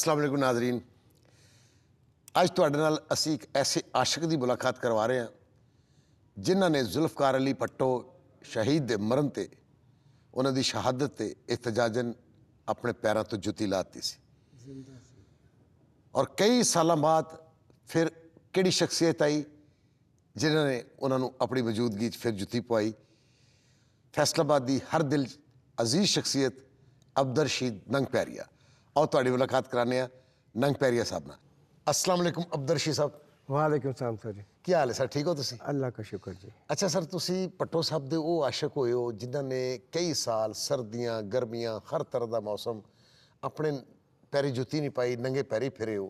ਅਸਲਾਮ ਅਲੈਕੁਮ ਨਾਜ਼ਰੀਨ ਅੱਜ ਤੁਹਾਡੇ ਨਾਲ ਅਸੀਂ ਇੱਕ ਐਸੇ ਆਸ਼ਿਕ ਦੀ ਮੁਲਾਕਾਤ ਕਰਵਾ ਰਹੇ ਹਾਂ ਜਿਨ੍ਹਾਂ ਨੇ ਜ਼ੁਲਫਕਾਰ ਅਲੀ ਪੱਟੋ ਸ਼ਹੀਦ ਦੇ ਮਰਨ ਤੇ ਉਹਨਾਂ ਦੀ ਸ਼ਹਾਦਤ ਤੇ ਇਤਜਾਜਨ ਆਪਣੇ ਪੈਰਾਂ ਤੋਂ ਜੁੱਤੀ ਲਾਤੀ ਸੀ ਜ਼ਿੰਦਾ ਸੀ ਔਰ ਕਈ ਸਾਲਾਂ ਬਾਅਦ ਫਿਰ ਕਿਹੜੀ ਸ਼ਖਸੀਅਤ ਆਈ ਜਿਨ੍ਹਾਂ ਨੇ ਉਹਨਾਂ ਨੂੰ ਆਪਣੀ ਮੌਜੂਦਗੀ 'ਚ ਫਿਰ ਜੁੱਤੀ ਪਵਾਈ ਫੈਸਲਾਬਾਦ ਦੀ ਹਰ ਦਿਲ ਅਜ਼ੀਜ਼ ਸ਼ਖਸੀਅਤ ਅਬਦਰ ਸ਼ਹੀਦ ਨੰਗ ਪੈਰੀਆ आओ थोड़ी मुलाकात कराने नंग पैरिया साहब न असलामेकुम अब्दरशी साहब वालेकुम सलाम सर जी क्या हाल है सर ठीक हो तुम अल्लाह का शुक्र जी अच्छा सर तुम पट्टो साहब के वो आशक हो जिन्होंने कई साल सर्दिया गर्मिया हर तरह का मौसम अपने पैरी जुत्ती नहीं पाई नंगे पैरी फिरे हो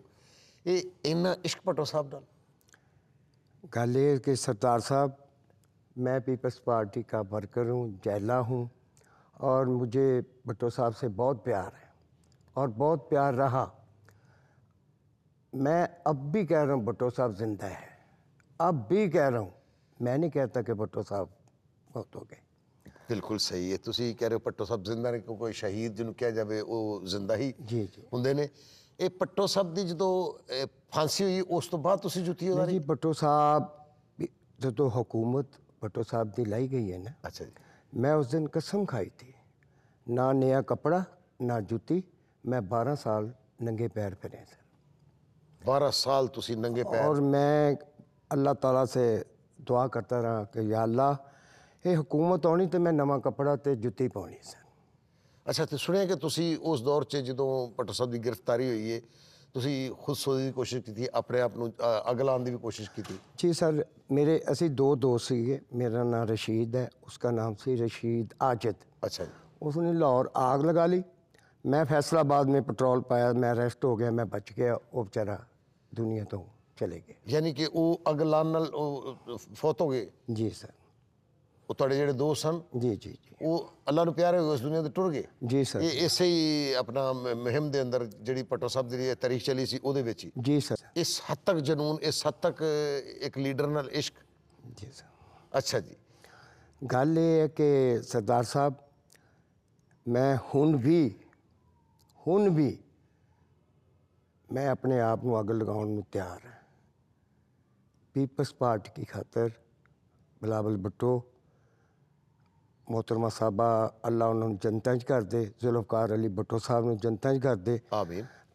ये इन्ना इश्क पट्टो साहब न गल कि सरदार साहब मैं पीपल्स पार्टी का वर्कर हूँ जैला हूँ और मुझे भट्टो साहब से बहुत प्यार है और बहुत प्यार रहा मैं अब भी कह रहा हूँ भुट्टो साहब जिंदा है अब भी कह रहा हूँ मैं नहीं कहता कि भुट्टो साहब बहुत हो गए बिल्कुल सही है तुम कह रहे हो भट्टो साहब जिंदा ने कोई शहीद जिन्होंने कहा जाए वो जिंदा ही जी जी होंगे ने ये भट्टो साहब की जो फांसी हुई उस तो बाद जुती हो जी भट्टो साहब जो तो हुकूमत भट्टो साहब की लाई गई है ना अच्छा जी मैं उस दिन कसम खाई थी ना नया कपड़ा ना जुती मैं बारह साल नंगे पैर पर रहा सर 12 साल तुसी नंगे पैर और मैं अल्लाह तला से दुआ करता रहा कि या अल्लाह ये हुकूमत आनी तो मैं नवा कपड़ा तो जुत्ती पानी सर अच्छा तो सुने कि तुम उस दौर से जो भट्टो साहब की गिरफ्तारी हुई है तुम खुदसूरी की कोशिश की अपने आप को अग लाने की भी कोशिश की जी सर मेरे असी दो दोस्त मेरा नाम रशीद है उसका नाम से रशीद आजद अच्छा उसने लाहौर आग लगा ली ਮੈਂ ਫੈਸਲਾਬਾਦ ਨੇ ਪੈਟਰੋਲ ਪਾਇਆ ਮੈਂ ਅਰੈਸਟ ਹੋ ਗਿਆ ਮੈਂ ਬਚ ਗਿਆ ਉਹ ਵਿਚਾਰਾ ਦੁਨੀਆ ਤੋਂ ਚਲੇ ਗਿਆ ਯਾਨੀ ਕਿ ਉਹ ਅਗਲਾ ਨਾਲ ਫੌਤ ਗਏ ਜੀ ਸਰ ਉਹ ਤੁਹਾਡੇ ਜਿਹੜੇ ਦੋਸਤ ਸਨ ਜੀ ਜੀ ਜੀ ਉਹ ਅੱਲਾ ਨੂੰ ਪਿਆਰੇ ਹੋ ਉਸ ਦੁਨੀਆ ਤੋਂ ਟੁਰ ਗਏ ਜੀ ਸਰ ਇਹ ਇਸੇ ਹੀ ਆਪਣਾ ਮਹਿਮ ਦੇ ਅੰਦਰ ਜਿਹੜੀ ਪਟੋ ਸਾਹਿਬ ਦੀ ਤਾਰੀਖ ਚਲੀ ਸੀ ਉਹਦੇ ਵਿੱਚ ਹੀ ਜੀ ਸਰ ਇਸ ਹੱਦ ਤੱਕ ਜਨੂਨ ਇਸ ਹੱਦ ਤੱਕ ਇੱਕ ਲੀਡਰ ਨਾਲ ਇਸ਼ਕ ਜੀ ਸਰ ਅੱਛਾ ਜੀ ਗੱਲ ਇਹ ਹੈ ਕਿ ਸਰਦਾਰ ਸਾਹਿਬ ਮੈਂ ਹੁਣ ਵੀ हूँ भी मैं अपने आप को अग लगा तैयार ਤਿਆਰ पीपल्स पार्टी की खातर बिलावल भुट्टो मोहतरमा साहबा अल्लाह उन्होंने जनता च कर दे जुल्फकार अली भुट्टो साहब ने जनता च कर दे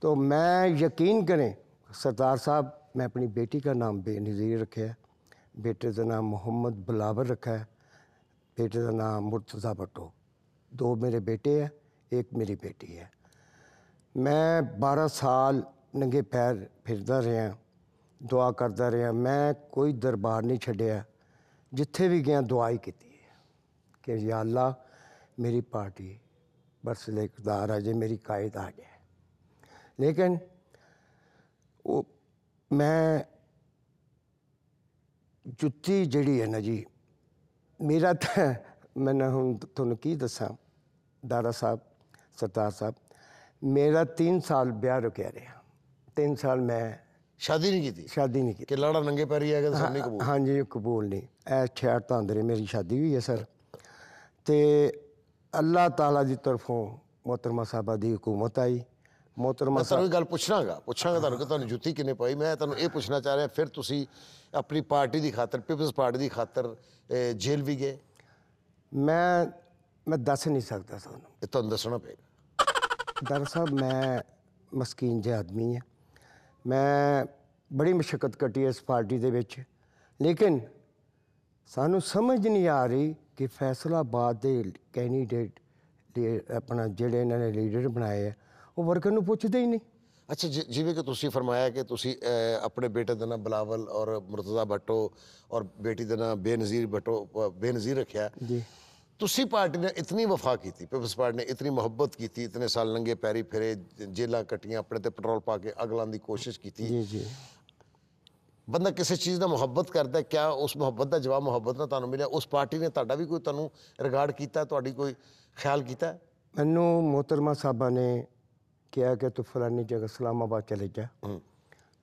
तो मैं यकीन करें सरदार साहब मैं अपनी बेटी का नाम बेनज़ीर रखे बेटे का नाम मोहम्मद बिलावर रखा है बेटे का नाम मुर्तज़ा भुट्टो दो मेरे बेटे हैं एक मेरी बेटी है मैं बारह साल नंगे पैर फिर रहा दुआ करता रहा मैं कोई दरबार नहीं छड़े जिथे भी गया दुआ ही की कि अल्लाह मेरी पार्टी बरसले किरदार आ जाए मेरी कायद आ जाए लेकिन वो मैं जुत्ती जड़ी है ना जी मेरा तो मैंने हम थोन की दसा दारा साहब सरदार साहब मेरा तीन साल ब्याह रुक रहा तीन साल मैं शादी नहीं की शादी नहीं की लाड़ा नंगे पैर आ गया हाँ, हाँ जी कबूल नहीं ए छह अठ अंदर मेरी शादी हुई है सर तो अल्लाह तला की तरफों मोहतरमा साहबा की हुकूमत आई मोहतरमा सर गल पुछा गा पुछा गा तुम तुम जुत्ती किन्नी पाई मैं तुम्हें यह पूछना चाह रहा फिर तुम अपनी पार्टी की खातर पीपल्स पार्टी की खातर जेल भी गए मैं मैं दस नहीं सकता थोड़ा तुम दसना पेगा डॉक्टर साहब मैं मस्कीन जे आदमी है मैं बड़ी मशक्कत कटी इस पार्टी के लेकिन सू समझ नहीं आ रही कि फैसलाबाद के कैंडीडेट ले अपना जेडे इन्होंने लीडर बनाए है वो वर्कर पूछते ही नहीं अच्छा ज जिमें कि तुम्हें फरमाया कि तुम अपने बेटे का नाम बिलावल और मुरतदा भट्टो और बेटी का नाम बेनजीर भट्टो बेनजीर रखे जी तुसी पार्टी ने इतनी वफा की पीपल्स पार्टी ने इतनी मुहब्बत की इतने साल नंगे पैरी फिरे जेल कट्टिया अपने ते पेट्रोल पा के अग लाने की कोशिश की जी जी ਬੰਦਾ ਕਿਸੇ ਚੀਜ਼ ਦਾ ਮੁਹੱਬਤ ਕਰਦਾ ਕਿਆ ਉਸ ਮੁਹੱਬਤ ਦਾ ਜਵਾਬ ਮੁਹੱਬਤ ਨਾਲ ਤੁਹਾਨੂੰ ਮਿਲਿਆ ਉਸ ਪਾਰਟੀ ਨੇ ਤੁਹਾਡਾ ਵੀ ਕੋਈ ਤੁਹਾਨੂੰ ਰਿਗਾਰਡ ਕੀਤਾ ਤੁਹਾਡੀ ਕੋਈ ਖਿਆਲ ਕੀਤਾ ਮੈਨੂੰ ਮੋਹਤਰਮਾ ਸਾਹਿਬਾ ਨੇ ਕਿਹਾ ਕਿ ਤੂੰ ਫਲਾਨੀ ਜਗ੍ਹਾ ਸਲਾਮਾਬਾਦ ਚਲੇ ਜਾ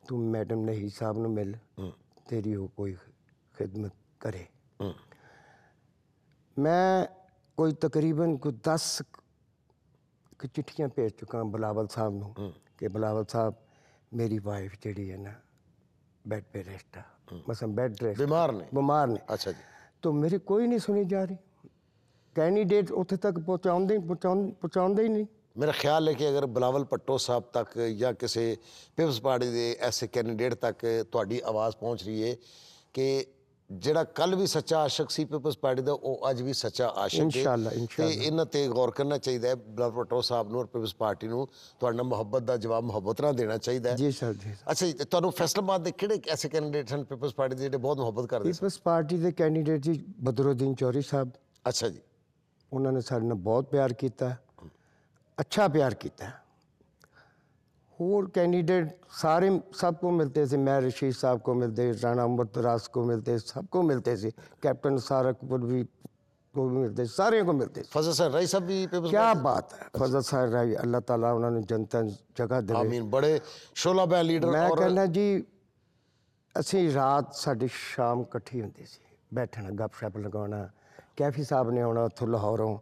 ਤੂੰ ਮੈਡਮ ਨੇ ਹਿਸਾਬ ਨੂੰ ਮਿਲ ਤੇਰੀ ਉਹ ਕੋਈ ਖidmat ਕਰੇ मैं कोई तकरीबन कोई दस चिट्ठिया भेज चुका बिलावल साहब न हम्म। कि बिलावल साहब मेरी वाइफ जी है ना बेड पे रेस्ट है मसलन बेड रेस्ट बीमार ने बीमार ने अच्छा जी तो मेरी कोई नहीं सुनी जा रही कैंडीडेट उत्थे तक पहुँचाते पहुँचाते ही नहीं मेरा ख्याल है कि अगर बिलावल पट्टो साहब तक या किसी पीपल्स पार्टी के ऐसे कैंडीडेट तक थोड़ी आवाज़ पहुँच रही है कि ਜਿਹੜਾ ਕੱਲ ਵੀ ਸੱਚਾ ਆਸ਼ਿਕ ਸੀ ਪੀਪਲਸ ਪਾਰਟੀ ਦਾ ਉਹ ਅੱਜ ਵੀ ਸੱਚਾ ਆਸ਼ਿਕ ਹੈ ਇਨਸ਼ਾਅੱਲਾ ਇਨਸ਼ਾਅੱਲਾ ਤੇ ਇਹਨਾਂ ਤੇ ਗੌਰ ਕਰਨਾ ਚਾਹੀਦਾ ਹੈ ਬਲਰ ਪਟੋ ਸਾਹਿਬ ਨੂੰ ਔਰ ਪੀਪਲਸ ਪਾਰਟੀ ਨੂੰ ਤੁਹਾਡਾ ਮੁਹੱਬਤ ਦਾ ਜਵਾਬ ਮੁਹੱਬਤ ਨਾਲ ਦੇਣਾ ਚਾਹੀਦਾ ਹੈ ਜੀ ਸਰ ਜੀ ਅੱਛਾ ਜੀ ਤੁਹਾਨੂੰ ਫੈਸਲਾਬਾਦ ਦੇ ਕਿਹੜੇ ਐਸੇ ਕੈਂਡੀਡੇਟ ਹਨ ਪੀਪਲਸ ਪਾਰਟੀ ਦੇ ਜਿਹੜੇ ਬਹੁਤ ਮੁਹੱਬਤ ਕਰਦੇ ਹਨ ਪੀਪਲਸ ਪਾਰਟੀ ਦੇ ਕੈਂਡੀਡੇਟ ਜੀ ਬਦਰੁਦੀਨ ਚੌਰੀ ਸਾਹਿਬ ਅੱਛਾ ਜੀ ਉਹਨਾਂ ਨੇ ਸਾਡੇ ਨਾਲ ਬਹੁਤ ਪਿਆਰ ਕੀਤਾ ਅੱਛਾ ਪਿਆਰ ਕੀਤਾ और कैंडिडेट सारे सबको मिलते थे मैं रशीद साहब को मिलते राणा अमर दरास को मिलते सबको मिलते थे कैप्टन सारकपुर भी को भी मिलते सारे को मिलते फजल सर राय साहब भी क्या बात है फजल सर राय अल्लाह ताला उन्होंने जनता जगह दी आमीन बड़े शोला बह लीडर मैं और... कहना जी असी रात साढ़ी शाम कट्ठी होंगी सी बैठना गप शप लगा कैफी साहब ने आना ਲਾਹੌਰੋਂ लाहौरों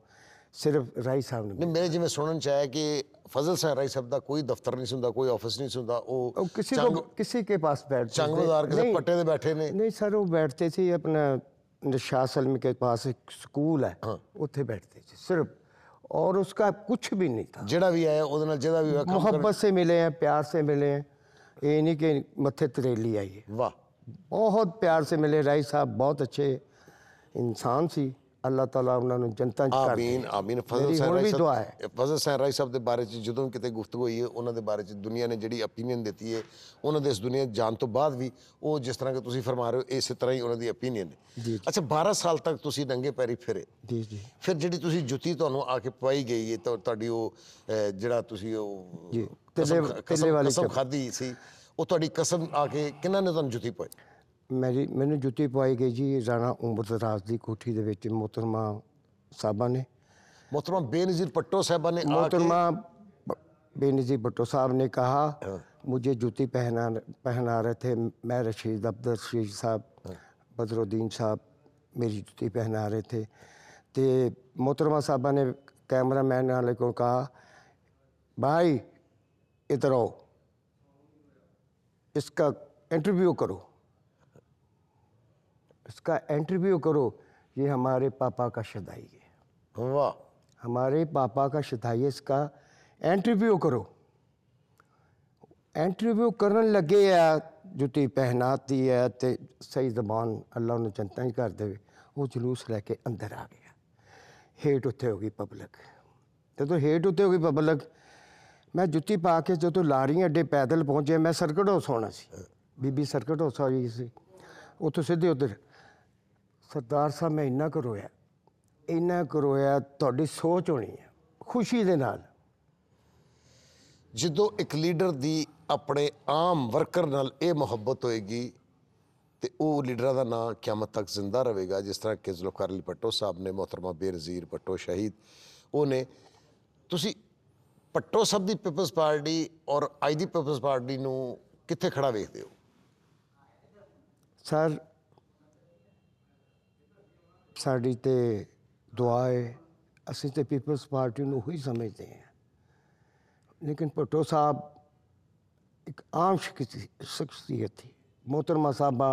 सिर्फ राय साहब ने ਜਿਵੇਂ जिम्मे ਚ चाहिए कि ਫਜ਼ਲ ਸਹਰਾਈ ਸਾਹਿਬ ਦਾ ਕੋਈ ਦਫ਼ਤਰ ਨਹੀਂ ਹੁੰਦਾ ਕੋਈ ਆਫਿਸ ਨਹੀਂ ਹੁੰਦਾ ਉਹ ਕਿਸੇ ਕਿਸੇ ਕੇ ਪਾਸ ਬੈਠ ਚੰਗਦਾਰ ਕਿਸੇ ਪੱਟੇ ਤੇ ਬੈਠੇ ਨੇ ਨਹੀਂ ਸਰ ਉਹ ਬੈਠਦੇ ਸੀ ਆਪਣਾ के पास एक स्कूल है हाँ। उत्थे बैठते थे सिर्फ और उसका कुछ भी नहीं था जड़ा भी आया उधर भी मोहब्बत से मिले हैं प्यार से मिले हैं ये नहीं कि मथे तरेली आई है वाह बहुत प्यार से मिले राय साहब बहुत अच्छे इंसान सी ਅੱਲਾਹ ਤਾਲਾ ਉਹਨਾਂ ਨੂੰ ਜਨਤਾ ਚ ਕਰ ਆਮੀਨ ਆਮੀਨ ਫਜ਼ਲ ਸਹਿਰ ਰਾਈ ਸਾਹਿਬ ਫਜ਼ਲ ਸਹਿਰ ਰਾਈ ਸਾਹਿਬ ਦੇ ਬਾਰੇ ਚ ਜਦੋਂ ਕਿਤੇ ਗੁਫ਼ਤਗੂ ਹੋਈ ਹੈ ਉਹਨਾਂ ਦੇ ਬਾਰੇ ਚ ਦੁਨੀਆ ਨੇ ਜਿਹੜੀ ਆਪੀਨੀਅਨ ਦਿੱਤੀ ਹੈ ਉਹਨਾਂ ਦੇ ਇਸ ਦੁਨੀਆ ਜਾਣ ਤੋਂ ਬਾਅਦ ਵੀ ਉਹ ਜਿਸ ਤਰ੍ਹਾਂ ਕਿ ਤੁਸੀਂ ਫਰਮਾ ਰਹੇ ਹੋ ਇਸੇ ਤਰ੍ਹਾਂ ਹੀ ਉਹਨਾਂ ਦੀ ਆਪੀਨੀਅਨ ਹੈ ਅੱਛਾ 12 ਸਾਲ ਤੱਕ ਤੁਸੀਂ ਨੰਗੇ ਪੈਰੀ ਫਿਰੇ ਜੀ ਜੀ ਫਿਰ ਜਿਹੜੀ ਤੁਸੀਂ ਜੁੱਤੀ ਤੁਹਾਨੂੰ ਆ ਕੇ ਪਾਈ ਗਈ ਹੈ ਤਾਂ ਤੁਹਾਡੀ ਉਹ ਜਿਹੜਾ ਤੁਸੀਂ ਉਹ ਜੀ ਤੇਲੇ ਵਾਲੀ ਕਸਮ ਖਾਦੀ ਸੀ ਉਹ ਤੁਹਾਡੀ ਕਸਮ ਆ ਕੇ ਕਿੰਨਾ ਨੇ ਤੁਹਾਨੂੰ ਜੁੱਤੀ ਪਾਈ मेरी मैंने ਜੁੱਤੀ ਪਵਾਈ गई जी ਰਾਣਾ उम्र ਦਰਾਜ ਦੀ ਕੋਠੀ ਦੇ ਵਿੱਚ ਮੋਤਰਮਾ ਸਾਹਿਬਾਂ मोहतरमा बेनजीर पट्टो साहबा ने मोहतरमा बेनजीर भुट्टो साहब ने कहा मुझे जूती पहना पहना रहे थे मैं रशीद अब्द रशीद साहब बदरुद्दीन साहब मेरी जूती पहना रहे थे तो मोहतरमा साहबा ने कैमरा मैन वाले को कहा भाई इधर आओ इसका इंटरव्यू करो उसका इंटरव्यू करो ये हमारे पापा का शदाई है वाह हमारे पापा का शदाई इसका इंटरव्यू करो इंटरव्यू करने लगे है जुती पहनाती है तो सही जबान अल्लाह उन्हें चिंता ही कर दे वो जलूस लैके अंदर आ गया हेठ उत्थे हो गई पबलक जो तो हेट उत्थे हो गई पबलक मैं जुत्ती पा के जो तो लारी अड्डे पैदल पहुंचे मैं सर्किट हाउस होना सी हाँ। बीबी सर्कट हाउस आ गई सी उतो सीधे उधर ਸਰਦਾਰ ਸਾਹਿਬ ਮੈਂ ਇੰਨਾ ਕੁ ਰੋਇਆ ਇੰਨਾ ਕੁ ਰੋਇਆ ਤੁਹਾਡੀ ਸੋਚ ਹੋਣੀ ਹੈ ਖੁਸ਼ੀ ਦੇ ਨਾਲ ਜਦੋਂ ਇੱਕ ਲੀਡਰ ਦੀ ਆਪਣੇ ਆਮ ਵਰਕਰ ਨਾਲ ਇਹ ਮੁਹੱਬਤ ਹੋਏਗੀ ਤੇ ਉਹ ਲੀਡਰਾਂ ਦਾ ਨਾਂ ਕਿਆਮਤ ਤੱਕ ਜ਼ਿੰਦਾ ਰਹੇਗਾ ਜਿਸ ਤਰ੍ਹਾਂ ਕਿ ਜ਼ੁਲਫਕਾਰ ਅਲੀ ਪਟੋ ਸਾਹਿਬ ਨੇ ਮੁਹਤਰਮਾ ਬੇਰਜ਼ੀਰ ਪਟੋ ਸ਼ਹੀਦ ਉਹਨੇ ਤੁਸੀਂ ਪਟੋ ਸਾਹਿਬ ਦੀ ਪੀਪਲਸ ਪਾਰਟੀ ਔਰ ਅੱਜ ਦੀ ਪੀਪਲਸ ਪਾਰਟੀ ਨੂੰ ਕਿੱਥੇ ਖੜਾ ਵੇਖਦੇ ਹੋ ਸਰ साड़ी तो दुआ है ਅਸੀਂ तो पीपल्स पार्टी उ समझते हैं लेकिन भुट्टो साहब एक आम शख्सियत थी मोहतरमा साहबा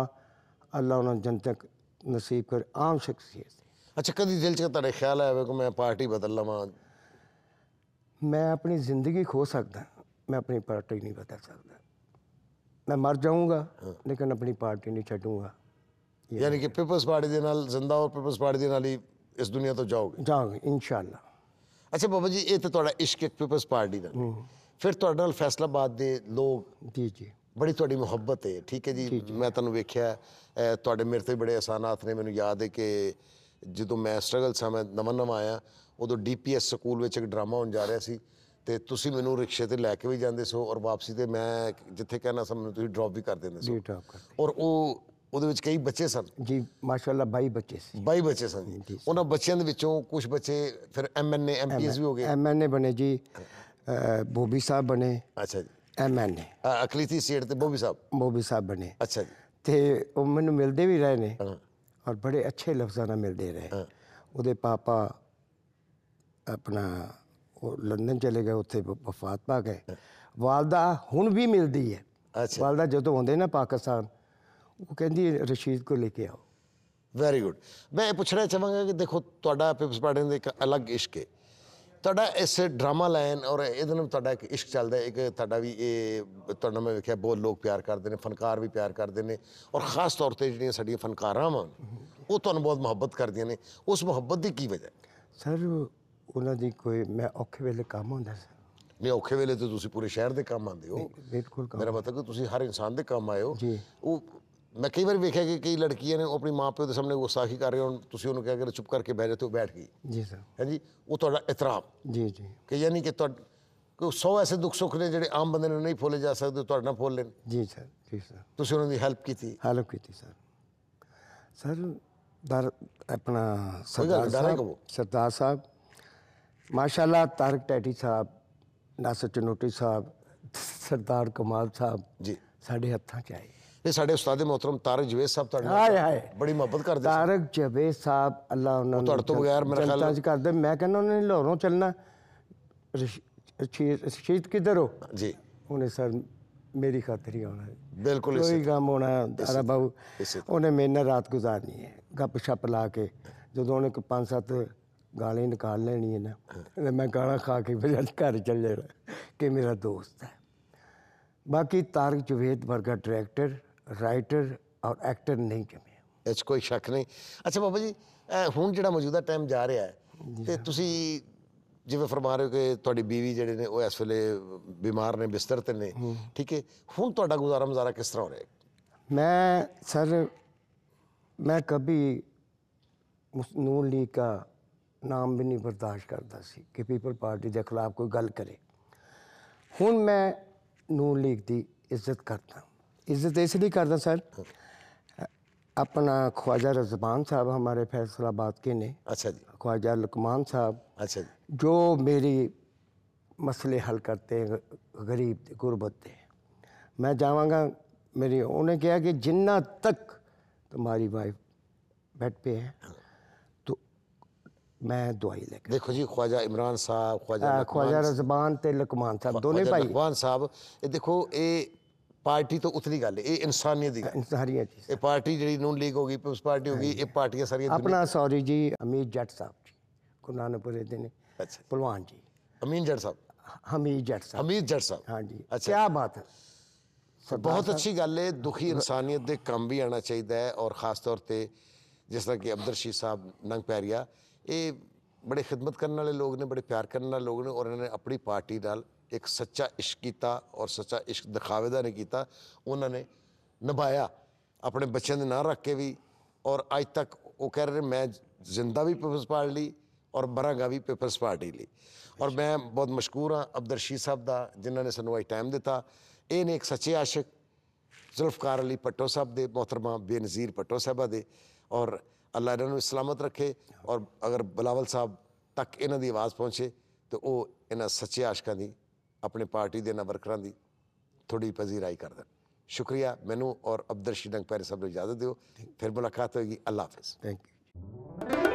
अल्लाह उन्होंने जनतक नसीब कर आम शख्सियत थी अच्छा कभी दिल चे ख्याल आया कि मैं पार्टी बदल लवा मैं अपनी ज़िंदगी खो सकता मैं अपनी पार्टी नहीं बदल सकता मैं मर जाऊँगा हाँ। लेकिन अपनी पार्टी नहीं छूँगा ਯਾਨੀ ਕਿ ਪੀਪਲਸ ਪਾਰਟੀ ਦੇ ਨਾਲ ਜ਼ਿੰਦਾ ਔਰ ਪੀਪਲਸ ਪਾਰਟੀ ਦੇ ਨਾਲ ਹੀ ਇਸ ਦੁਨੀਆ ਤੋਂ ਜਾਓਗੇ ਜਾਓਗੇ ਇਨਸ਼ਾਅੱਲਾ ਅੱਛਾ ਬਾਬਾ ਜੀ ਇਹ ਤੇ ਤੁਹਾਡਾ ਇਸ਼ਕ ਇੱਕ ਪੀਪਲਸ ਪਾਰਟੀ ਦਾ ਫਿਰ ਤੁਹਾਡੇ ਨਾਲ ਫੈਸਲਾਬਾਦ ਦੇ ਲੋਕ ਜੀ ਜੀ ਬੜੀ ਤੁਹਾਡੀ ਮੁਹੱਬਤ ਹੈ ਠੀਕ ਹੈ ਜੀ ਮੈਂ ਤੁਹਾਨੂੰ ਵੇਖਿਆ ਤੁਹਾਡੇ ਮੇਰੇ ਤੇ ਬੜੇ ਆਸਾਨਾਤ ਨੇ ਮੈਨੂੰ ਯਾਦ ਹੈ ਕਿ ਜਦੋਂ ਮੈਂ ਸਟਰਗਲ ਸਮੇਂ ਨਵਾਂ ਨਵਾਂ ਆਇਆ ਉਦੋਂ ਡੀਪੀਐਸ ਸਕੂਲ ਵਿੱਚ ਇੱਕ ਡਰਾਮਾ ਹੋਣ ਜਾ ਰਿਹਾ ਸੀ ਤੇ ਤੁਸੀਂ ਮੈਨੂੰ ਰਿਕਸ਼ੇ ਤੇ ਲੈ ਕੇ ਵੀ ਜਾਂਦੇ ਸੋ ਔਰ ਵਾਪਸੀ ਤੇ ਮੈਂ ਜਿੱਥੇ ਕਹਿਣਾ ਸੀ ਮੈਨੂੰ ਤੁਸੀਂ ਡ੍ਰੌਪ ਵੀ ਕਰ ਦਿੰਦੇ ਸੋ ਔਰ ਉਹ ਉਹਦੇ ਵਿੱਚ ਕਈ ਬੱਚੇ ਸਨ ਜੀ ਮਾਸ਼ਾਅੱਲਾ 22 ਬੱਚੇ ਸੀ 22 ਬੱਚੇ ਸਨ ਜੀ ਉਹਨਾਂ ਬੱਚਿਆਂ ਦੇ ਵਿੱਚੋਂ ਕੁਝ ਬੱਚੇ ਫਿਰ ਐਮਐਨਏ ਐਮਪੀਐਸ ਵੀ ਹੋ ਗਏ ਐਮਐਨਏ ਬਣੇ ਜੀ ਬੋਬੀ ਸਾਹਿਬ ਬਣੇ ਅੱਛਾ ਜੀ ਐਮਐਨਏ ਅਕਲੀਤੀ ਸੀਟ ਤੇ ਬੋਬੀ ਸਾਹਿਬ ਬੋਬੀ ਸਾਹਿਬ ਬਣੇ ਅੱਛਾ ਜੀ ਤੇ ਉਹ ਮੈਨੂੰ ਮਿਲਦੇ ਵੀ ਰਹੇ ਨੇ ਔਰ ਬੜੇ ਅੱਛੇ ਲਫ਼ਜ਼ਾਂ ਨਾਲ ਮਿਲਦੇ ਰਹੇ ਉਹਦੇ ਪਾਪਾ ਆਪਣਾ ਉਹ ਲੰਡਨ ਚਲੇ ਗਏ ਉੱਥੇ ਵਫਾਤ ਪਾ ਗਏ ਵਾਲਦਾ ਹੁਣ ਵੀ ਮਿਲਦੀ ਹੈ ਅੱਛਾ ਵਾਲਦਾ ਜਦੋਂ ਆਉਂਦੇ ਨਾ ਪਾਕਿਸਤਾਨ वो कहती रशीद को लेके आओ वेरी गुड मैं पूछना चाहवा कि देखो थोड़ा पिप्स पार्टी एक अलग इश्क है थोड़ा इस ड्रामा लाइन और यद एक इश्क चलता एक थोड़ा भी मैं वेख्या बहुत लोग प्यार करते हैं फनकार भी प्यार करते हैं और खास तौर पर जो साढ़िया फनकारा वो तो बहुत मुहब्बत कर दें उस मुहब्बत की की वजह सर उन्होंने कोई मैं औखे वेले काम आता नहीं औखे वेले तो पूरे शहर के काम आते हो बिल्कुल मेरा मतलब कि हर इंसान के काम आए हो ਮੈਂ ਕਈ ਵਾਰ ਵੇਖਿਆ ਕਿ ਕਈ ਲੜਕੀਆਂ ਨੇ ਉਹ ਆਪਣੀ ਮਾਂ ਪਿਓ ਦੇ ਸਾਹਮਣੇ ਗੁੱਸਾ ਕੀ ਕਰ ਰਹੇ ਹੋਣ ਤੁਸੀਂ ਉਹਨੂੰ ਕਹਿ ਕੇ ਚੁੱਪ ਕਰਕੇ ਬਹਿ ਜਾ ਤੇ ਉਹ ਬੈਠ ਗਈ ਜੀ ਸਰ ਹਾਂਜੀ ਉਹ ਤੁਹਾਡਾ ਇਤਰਾਮ ਜੀ ਜੀ ਕਿ ਯਾਨੀ ਕਿ ਤੁਹਾਡਾ ਕੋਈ 100 ਐਸੇ ਦੁੱਖ ਸੁੱਖ ਨੇ ਜਿਹੜੇ ਆਮ ਬੰਦੇ ਨੂੰ ਨਹੀਂ ਫੋਲੇ ਜਾ ਸਕਦੇ ਤੁਹਾਡੇ ਨਾਲ ਫੋਲ ਲੈਣ ਜੀ ਸਰ ਜੀ ਸਰ ਤੁਸੀਂ ਉਹਨਾਂ ਦੀ ਹੈਲਪ ਕੀਤੀ ਹੈਲਪ ਕੀਤੀ ਸਰ ਸਰ ਦਰ ਆਪਣਾ ਸਰਦਾਰ ਸਾਹਿਬ ਸਰਦਾਰ ਸਾਹਿਬ ਮਾਸ਼ਾਅੱਲਾ ਤਾਰਕ ਟੈਟੀ ਸਾਹਿਬ ਨਾਸਰ ਚਨੋਟੀ ਸਾਹਿਬ ਸਰਦਾਰ ਕਮਾਲ ਸਾਹਿਬ ਜੀ ਸਾਡੇ ਹੱਥਾਂ 'ਚ ਆਏ ਤੇ ਸਾਡੇ ਉਸਤਾਦ ਮੁਹਤਰਮ ਤਾਰਕ ਜਵੇਦ ਸਾਹਿਬ ਤੁਹਾਡੇ ਨਾਲ ਹਾਏ ਹਾਏ ਬੜੀ ਮੁਹੱਬਤ ਕਰਦੇ ਤਾਰਕ ਜਵੇਦ ਸਾਹਿਬ ਅੱਲਾ ਉਹਨਾਂ ਨੂੰ ਤੁਹਾਡੇ ਤੋਂ ਬਗੈਰ ਮੇਰਾ ਖਿਆਲ ਨਾਲ ਕਰਦੇ ਮੈਂ ਕਹਿੰਦਾ ਉਹਨਾਂ ਨੇ ਲਾਹੌਰੋਂ ਚੱਲਣਾ ਸ਼ਹੀਦ ਕਿਧਰ ਹੋ ਜੀ ਉਹਨੇ ਸਰ ਮੇਰੀ ਖਾਤਰ ਹੀ ਆਉਣਾ ਬਿਲਕੁਲ ਇਸੇ ਕੋਈ ਗਮ ਹੋਣਾ ਦਾਰਾ ਬਾਬੂ ਉਹਨੇ ਮੇਰੇ ਨਾਲ ਰਾਤ ਗੁਜ਼ਾਰਨੀ ਹੈ ਗੱਪ ਛੱਪ ਲਾ ਕੇ ਜਦੋਂ ਉਹਨੇ ਕੋ ਪੰਜ ਸੱਤ ਗਾਲੇ ਨਿਕਾਲ ਲੈਣੀ ਹੈ ਨਾ ਤੇ ਮੈਂ ਗਾਣਾ ਖਾ ਕੇ ਫਿਰ ਘਰ ਚੱਲ ਜਾਣਾ ਕਿ ਮੇਰਾ ਦੋਸਤ ਹੈ ਬਾਕੀ ਤਾਰਕ ਜਵੇਦ ਵਰਗਾ ਡਾਇਰੈਕਟਰ ਰਾਈਟਰ ਔਰ ਐਕਟਰ ਨਹੀਂ ਜਮੇ ਇਸ ਕੋਈ ਸ਼ੱਕ ਨਹੀਂ ਅੱਛਾ ਬਾਬਾ ਜੀ ਹੁਣ ਜਿਹੜਾ ਮੌਜੂਦਾ ਟਾਈਮ ਜਾ ਰਿਹਾ ਹੈ ਤੇ ਤੁਸੀਂ ਜਿਵੇਂ ਫਰਮਾ ਰਹੇ ਹੋ ਕਿ ਤੁਹਾਡੀ بیوی ਜਿਹੜੇ ਨੇ ਉਹ ਇਸ ਵੇਲੇ ਬਿਮਾਰ ਨੇ ਬਿਸਤਰ ਤੇ ਨੇ ਠੀਕ ਹੈ ਹੁਣ ਤੁਹਾਡਾ ਗੁਜ਼ਾਰਾ ਮਜ਼ਾਰਾ ਕਿਸ ਤਰ੍ਹਾਂ ਹੋ ਰਿਹਾ ਹੈ मैं सर मैं कभी मुस- नून ਨਾਮ ਵੀ ਨਹੀਂ ਬਰਦਾਸ਼ਤ ਕਰਦਾ ਸੀ ਕਿ ਪੀਪਲ ਪਾਰਟੀ ਦੇ ਖਿਲਾਫ ਕੋਈ ਗੱਲ ਕਰੇ ਹੁਣ ਮੈਂ ਨੂਨ ਲੀਗ ਦੀ ਇੱਜ਼ਤ ਕਰਦਾ इज्जत इसलिए करता सर अपना ख्वाजा रजमान साहब हमारे फैसलाबाद के ने अच्छा जी ख्वाजा लकमान साहब अच्छा जी जो मेरी मसले हल करते हैं गरीब गुरबत के मैं जावगा मेरी उन्हें कहा कि जिन्ना तक तुम्हारी वाइफ बेड पे है तो मैं दवाई लेकर देखो जी ख्वाजा इमरान साहब ख्वाजा हाँ, ख्वाजा रजमान ते लकमान साहब दोनों भाई साहब देखो ये ਪਾਰਟੀ ਤੋਂ ਉਤਲੀ ਗੱਲ ਇਹ ਇਨਸਾਨੀਅਤ ਦੀ ਗੱਲ ਹੈ। ਸਾਰੀਆਂ ਚੀਜ਼ਾਂ ਇਹ ਪਾਰਟੀ ਜਿਹੜੀ ਨੂਨ ਲੀਗ ਹੋ ਗਈ ਪੀਪਲਸ ਪਾਰਟੀ ਹੋ ਗਈ ਇਹ ਪਾਰਟੀਆਂ ਸਾਰੀਆਂ ਆਪਣਾ ਸੌਰੀ ਜੀ ਅਮੀਰ ਜੱਟ ਸਾਹਿਬ ਜੀ ਗੁਰਨਾਨਪੁਰੇ ਦੇ ਨੇ ਅੱਛਾ ਪਹਿਲਵਾਨ ਜੀ ਅਮੀਰ ਜੱਟ ਸਾਹਿਬ ਅਮੀਰ ਜੱਟ ਸਾਹਿਬ ਅਮੀਰ ਜੱਟ ਸਾਹਿਬ ਹਾਂਜੀ ਅੱਛਾ। ਕੀ ਬਾਤ ਹੈ ਬਹੁਤ ਅੱਛੀ ਗੱਲ ਹੈ ਦੁਖੀ ਇਨਸਾਨੀਅਤ ਦੇ ਕੰਮ ਵੀ ਆਣਾ ਚਾਹੀਦਾ ਹੈ ਔਰ ਖਾਸ ਤੌਰ ਤੇ ਜਿਸ ਤਰ੍ਹਾਂ ਕਿ ਅਬਦਰਸ਼ੀ ਸਾਹਿਬ ਨੰਗ ਪੈਰੀਆ ਇਹ ਬੜੇ ਖਿਦਮਤ ਕਰਨ ਵਾਲੇ ਲੋਕ ਨੇ ਬੜੇ ਪਿਆਰ ਕਰਨ ਵਾਲੇ ਲੋਕ ਨੇ ਔਰ ਇਹਨਾਂ ਨੇ ਆਪਣੀ ਪਾਰਟੀ ਨਾਲ ਇੱਕ ਸੱਚਾ ਇਸ਼ਕ ਕੀਤਾ ਔਰ ਸੱਚਾ ਇਸ਼ਕ ਦਿਖਾਵੇ ਦਾ ਨਹੀਂ ਕੀਤਾ ਉਹਨਾਂ ਨੇ ਨਿਭਾਇਆ ਆਪਣੇ ਬੱਚਿਆਂ ਦੇ ਨਾਂ ਰੱਖ ਕੇ ਵੀ ਔਰ ਅੱਜ ਤੱਕ ਉਹ ਕਹਿ ਰਹੇ ਮੈਂ ਜ਼ਿੰਦਾ ਵੀ ਪੀਪਲਸ ਪਾਰਟੀ ਲਈ ਔਰ ਮਰਾਂਗਾ ਵੀ ਪੀਪਲਸ ਪਾਰਟੀ ਲਈ ਔਰ ਮੈਂ ਬਹੁਤ ਮਸ਼ਕੂਰ ਹਾਂ ਅਬਦਰਸ਼ੀ ਸਾਹਿਬ ਦਾ ਜਿਨ੍ਹਾਂ ਨੇ ਸਾਨੂੰ ਅੱਜ ਟਾਈਮ ਦਿੱਤਾ ਇਹ ਨੇ ਇੱਕ ਸੱਚੇ ਆਸ਼ਿਕ ਜ਼ੁਲਫਕਾਰ ਅਲੀ ਪੱਟੋ ਸਾਹਿਬ ਦੇ ਮੋਹਤਰਮਾ ਬੇਨਜ਼ੀਰ ਪੱਟੋ ਸਾਹਿਬਾ ਦੇ ਔਰ ਅੱਲਾ ਇਹਨਾਂ ਨੂੰ ਸਲਾਮਤ ਰੱਖੇ ਔਰ ਅਗਰ ਬਲਾਵਲ ਸਾਹਿਬ ਤੱਕ ਇਹਨਾਂ ਦੀ ਆਵਾਜ਼ ਪਹੁੰਚੇ ਤੇ ਉਹ ਇਹਨਾਂ ਸੱਚੇ ਆਸ਼ਕਾਂ ਦੀ ਆਪਣੇ ਪਾਰਟੀ ਦੇ ਨਾ ਵਰਕਰਾਂ ਦੀ ਥੋੜੀ ਪਜ਼ੀਰਾਈ ਕਰ ਦੇਣ ਸ਼ੁਕਰੀਆ ਮੈਨੂੰ ਔਰ ਅਬਦਰ ਸ਼ੀਦੰਗ ਪੈਰ ਸਭ ਨੂੰ ਇਜਾਜ਼ਤ ਦਿਓ ਫਿਰ ਮੁਲਾਕਾਤ ਹੋਏਗੀ ਅੱਲਾਹ ਹਾਫਿਜ਼ ਥੈਂਕ ਯੂ